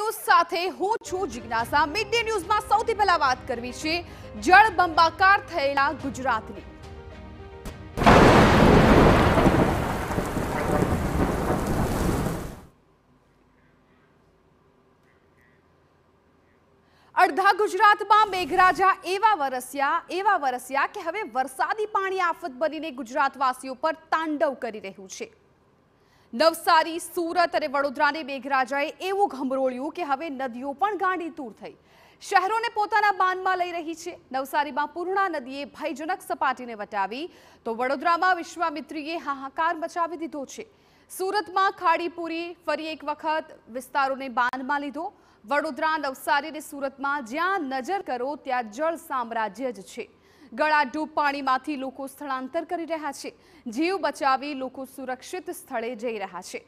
news સાથે હું છું જિજ્ઞાસા મિડ ડે ન્યૂઝમાં સૌથી પહેલા વાત કરવી છે જળબંબાકાર થયેલા ગુજરાતની અડધા ગુજરાતમાં મેઘરાજા એવા વરસ્યા એવા વરસ્યા કે હવે વરસાદી પાણી આફત બનીને ગુજરાતવાસીઓ પર તાંડવ કરી રહ્યું છે નવસારી સુરત અને વડોદરાને મેઘરાજાએ એવું ઘમરોળ્યું કે હવે નદીઓ પણ ગાંડી તૂર થઈ શહેરોને પોતાના બાનમાં લઈ રહી છે નવસારીમાં પૂર્ણા નદીએ ભયજનક સપાટીને વટાવી તો વડોદરામાં વિશ્વામિત્રીએ હાહાકાર મચાવી દીધો છે સુરતમાં ખાડીપુરી ફરી એક વખત વિસ્તારોને બાંધમાં લીધો વડોદરા નવસારી અને સુરતમાં જ્યાં નજર કરો ત્યાં જળ સામ્રાજ્ય જ છે ગળાડૂબ પાણીમાંથી લોકો સ્થળાંતર કરી રહ્યા છે જીવ બચાવી લોકો સુરક્ષિત સ્થળે જઈ રહ્યા છે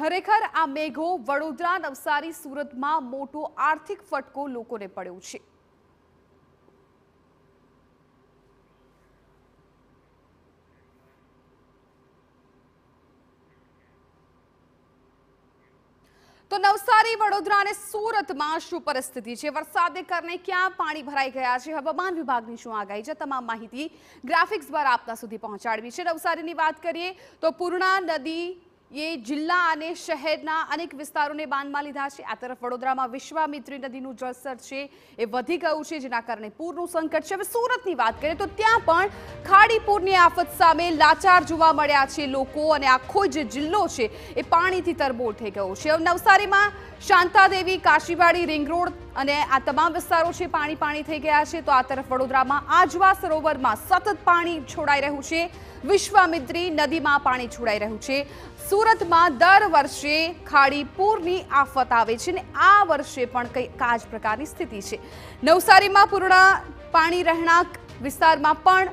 ખરેખર આ મેઘો વડોદરા નવસારી સુરતમાં મોટો આર્થિક ફટકો લોકોને પડ્યો છે તો નવસારી વડોદરા અને સુરતમાં શું પરિસ્થિતિ છે વરસાદને કારણે ક્યાં પાણી ભરાઈ ગયા છે હવામાન વિભાગની શું આગાહી છે તમામ માહિતી ગ્રાફિક્સ દ્વારા આપના સુધી પહોંચાડવી છે નવસારીની વાત કરીએ તો પૂર્ણા નદી એ જિલ્લા અને શહેરના અનેક વિસ્તારોને બાંધમાં લીધા છે આ તરફ વડોદરામાં વિશ્વામિત્રી નદીનું જળસ્તર છે એ વધી ગયું છે જેના કારણે પૂરનું સંકટ છે હવે સુરતની વાત કરીએ તો ત્યાં પણ ખાડી પૂરની આફત સામે લાચાર જોવા મળ્યા છે લોકો અને આખો જે જિલ્લો છે એ પાણીથી તરબોળ થઈ ગયો છે નવસારીમાં શાંતાદેવી કાશીવાડી રિંગ રોડ અને આ તમામ વિસ્તારો છે પાણી પાણી થઈ ગયા છે તો આ તરફ વડોદરામાં આજવા સરોવરમાં સતત પાણી છોડાઈ રહ્યું છે વિશ્વામિત્રી નદીમાં પાણી છોડાઈ રહ્યું છે સુરતમાં દર વર્ષે ખાડી પૂરની આફત આવે છે ને આ વર્ષે પણ કંઈક આ જ પ્રકારની સ્થિતિ છે નવસારીમાં પૂર્ણ પાણી રહેણાંક વિસ્તારમાં પણ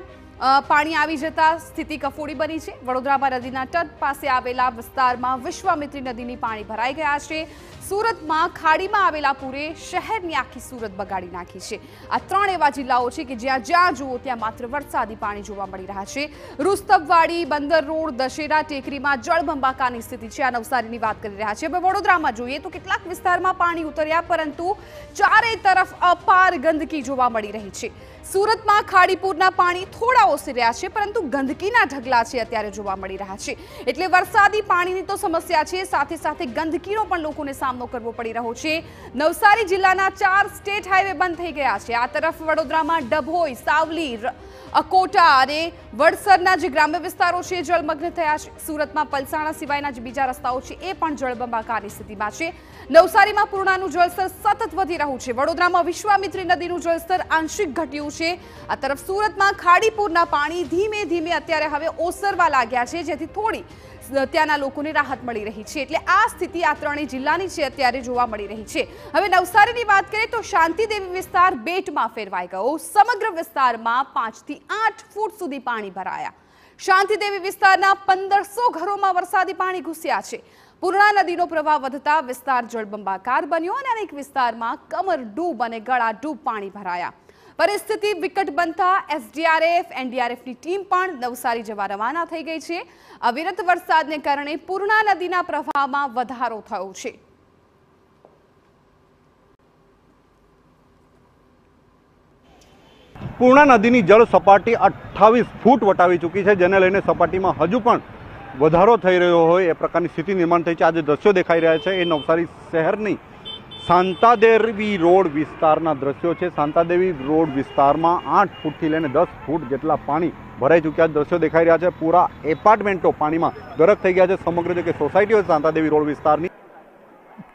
પાણી આવી જતા સ્થિતિ કફોડી બની છે વડોદરામાં નદીના તટ પાસે આવેલા વિસ્તારમાં વિશ્વામિત્રી નદીની પાણી ભરાઈ ગયા છે સુરતમાં ખાડીમાં આવેલા પૂરે શહેરની આખી સુરત બગાડી નાખી છે આ ત્રણ એવા જિલ્લાઓ છે કે જ્યાં જ્યાં જુઓ ત્યાં માત્ર વરસાદી પાણી જોવા મળી રહ્યા છે રુસ્તબવાડી બંદર રોડ દશેરા ટેકરીમાં જળબંબાકારની સ્થિતિ છે આ નવસારીની વાત કરી રહ્યા છે હવે વડોદરામાં જોઈએ તો કેટલાક વિસ્તારમાં પાણી ઉતર્યા પરંતુ ચારે તરફ અપાર ગંદકી જોવા મળી રહી છે સુરતમાં ખાડીપુરના પાણી થોડા ઓસરી રહ્યા છે પરંતુ ગંદકીના ઢગલા છે અત્યારે જોવા મળી રહ્યા છે એટલે વરસાદી પાણીની તો સમસ્યા છે સાથે સાથે ગંદકીનો પણ લોકોને સામનો કરવો પડી રહ્યો છે નવસારી જિલ્લાના ચાર સ્ટેટ હાઈવે બંધ થઈ ગયા છે આ તરફ વડોદરામાં ડભોઈ સાવલી અકોટા અને વડસરના જે ગ્રામ્ય વિસ્તારો છે જળમગ્ન થયા છે સુરતમાં પલસાણા સિવાયના જે બીજા રસ્તાઓ છે એ પણ જળબંબાકારની સ્થિતિમાં છે નવસારીમાં પૂર્ણાનું જળસ્તર સતત વધી રહ્યું છે વડોદરામાં વિશ્વામિત્રી નદીનું જળસ્તર આંશિક ઘટ્યું છે આ તરફ સુરતમાં ખાડીપુરના પાણી ધીમે ધીમે અત્યારે હવે ઓસરવા લાગ્યા છે જેથી થોડી ત્યાંના લોકોને રાહત મળી રહી છે એટલે આ સ્થિતિ આ ત્રણેય જિલ્લાની છે અત્યારે જોવા મળી રહી છે હવે નવસારીની વાત કરીએ તો શાંતિદેવી વિસ્તાર બેટમાં ફેરવાઈ ગયો સમગ્ર વિસ્તારમાં પાંચથી આઠ ફૂટ સુધી પાણી ભરાયા શાંતિદેવી વિસ્તારના પંદરસો ઘરોમાં વરસાદી પાણી ઘૂસ્યા છે પૂર્ણા નદીનો પ્રવાહ વધતા વિસ્તાર જળબંબાકાર બન્યો અને અનેક વિસ્તારમાં કમર ડૂબ અને ગળા ડૂબ પાણી ભરાયા પરિસ્થિતિ વિકટ બનતા એસડીઆરએફ એનડીઆરએફની ટીમ પણ નવસારી જવા રવાના થઈ ગઈ છે અવિરત વરસાદને કારણે પૂર્ણા નદીના પ્રવાહમાં વધારો થયો છે પૂર્ણા નદીની જળ સપાટી અઠ્ઠાવીસ ફૂટ વટાવી ચૂકી છે જેને લઈને સપાટીમાં હજુ પણ વધારો થઈ રહ્યો હોય એ પ્રકારની સ્થિતિ નિર્માણ થઈ છે આજે દ્રશ્યો દેખાઈ રહ્યા છે એ નવસારી શહેરની સાંતાદેવી રોડ વિસ્તારના દ્રશ્યો છે સાંતાદેવી રોડ વિસ્તારમાં આઠ ફૂટથી લઈને દસ ફૂટ જેટલા પાણી ભરાઈ ચૂક્યા દ્રશ્યો દેખાઈ રહ્યા છે પૂરા એપાર્ટમેન્ટો પાણીમાં ગરક થઈ ગયા છે સમગ્ર જે કે સોસાયટીઓ સાંતાદેવી રોડ વિસ્તારની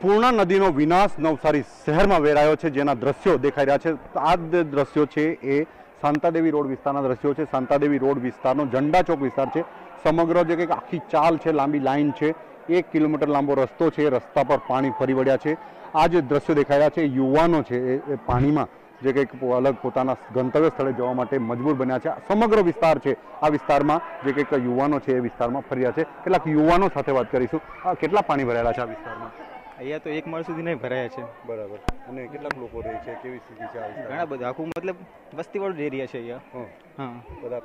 પૂર્ણા નદીનો વિનાશ નવસારી શહેરમાં વેરાયો છે જેના દ્રશ્યો દેખાઈ રહ્યા છે આ દ્રશ્યો છે એ શાંતાદેવી રોડ વિસ્તારના દ્રશ્યો છે શાંતાદેવી રોડ વિસ્તારનો ઝંડા ચોક વિસ્તાર છે સમગ્ર જે કે આખી ચાલ છે લાંબી લાઇન છે એક કિલોમીટર લાંબો રસ્તો છે રસ્તા પર પાણી ફરી વળ્યા છે આ જે દ્રશ્યો દેખાઈ રહ્યા છે યુવાનો છે એ પાણીમાં જે કંઈક અલગ પોતાના ગંતવ્ય સ્થળે જવા માટે મજબૂર બન્યા છે સમગ્ર વિસ્તાર છે આ વિસ્તારમાં જે કંઈક યુવાનો છે એ વિસ્તારમાં ફર્યા છે કેટલાક યુવાનો સાથે વાત કરીશું આ કેટલા પાણી ભરાયેલા છે આ વિસ્તારમાં અહીંયા તો એક માળ સુધી નહીં ભરાયા છે બરાબર અને કેટલાક લોકો રહે છે કેવી સ્થિતિ છે ઘણા બધા આખું મતલબ વસ્તીવાળું એરિયા છે અહીંયા હા બધા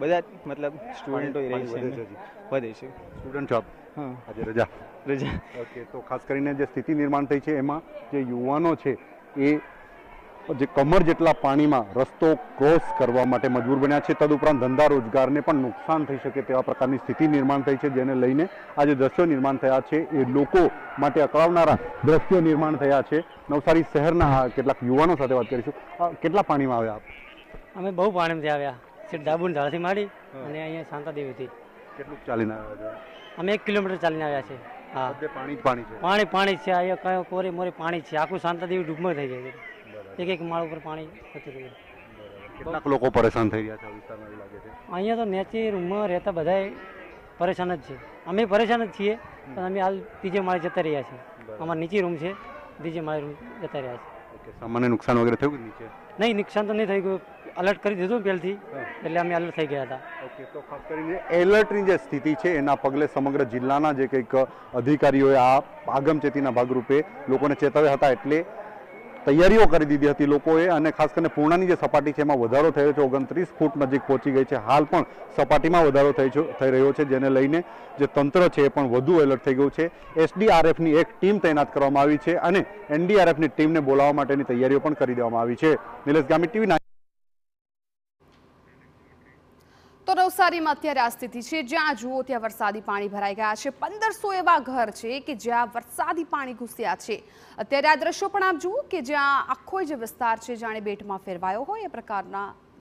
બધા મતલબ સ્ટુડન્ટો રહે છે વધે છે સ્ટુડન્ટ જોબ આજે રજા રજા ઓકે તો ખાસ કરીને જે સ્થિતિ નિર્માણ થઈ છે એમાં જે યુવાનો છે એ જે કમર જેટલા પાણીમાં રસ્તો ક્રોસ કરવા માટે મજબૂર બન્યા છે તદુપરાંત ધંધા રોજગારને પણ નુકસાન થઈ શકે તેવા પ્રકારની સ્થિતિ નિર્માણ થઈ છે જેને લઈને આ જે દ્રશ્યો નિર્માણ થયા છે એ લોકો માટે અકળાવનારા દ્રશ્યો નિર્માણ થયા છે નવસારી શહેરના કેટલાક યુવાનો સાથે વાત કરીશું કેટલા પાણીમાં આવ્યા અમે બહુ પાણીમાંથી આવ્યા સીટ દાબુન ધાળથી માંડી અને અહીંયા શાંતાદેવીથી કેટલું ચાલીને આવ્યા અમે એક કિલોમીટર ચાલીને આવ્યા છે હા પાણી પાણી છે પાણી પાણી છે આ કયો કોરે મોરે પાણી છે આખું શાંતાદેવી ડૂબમાં થઈ જાય છે એક એક માળ ઉપર પાણી થતું રહ્યું કેટલાક લોકો પરેશાન થઈ રહ્યા છે વિસ્તારમાં એવું લાગે છે અહીંયા તો નેચે રૂમમાં રહેતા બધા પરેશાન જ છે અમે પરેશાન જ છીએ પણ અમે હાલ ત્રીજે માળે જતા રહ્યા છીએ અમારા નીચે રૂમ છે ત્રીજે માળે રૂમ જતા રહ્યા છે સામાન્ય નુકસાન વગેરે થયું નીચે નહીં નુકસાન તો નહીં થઈ ગયું અલર્ટ કરી દીધું પહેલથી એટલે અમે અલર્ટ થઈ ગયા હતા ઓકે તો ખાસ કરીને એલર્ટની જે સ્થિતિ છે એના પગલે સમગ્ર જિલ્લાના જે કંઈક અધિકારીઓએ આ આગમચેતીના ભાગરૂપે લોકોને ચેતવ્યા હતા એટલે તૈયારીઓ કરી દીધી હતી લોકોએ અને ખાસ કરીને પૂર્ણાની જે સપાટી છે એમાં વધારો થયો છે ઓગણત્રીસ ફૂટ નજીક પહોંચી ગઈ છે હાલ પણ સપાટીમાં વધારો થઈ રહ્યો છે જેને લઈને જે તંત્ર છે એ પણ વધુ એલર્ટ થઈ ગયું છે એસડીઆરએફની એક ટીમ તૈનાત કરવામાં આવી છે અને એનડીઆરએફની ટીમને બોલાવવા માટેની તૈયારીઓ પણ કરી દેવામાં આવી છે નિલેશ ગામી ટીવી નવસારીમાં અત્યારે આ સ્થિતિ છે જ્યાં જુઓ ત્યાં વરસાદી પાણી ભરાઈ ગયા છે પંદરસો એવા ઘર છે કે જ્યાં વરસાદી પાણી ઘૂસ્યા છે અત્યારે આ દ્રશ્યો પણ આપ જુઓ કે જ્યાં આખો જે વિસ્તાર છે જાણે બેટમાં ફેરવાયો હોય એ પ્રકારના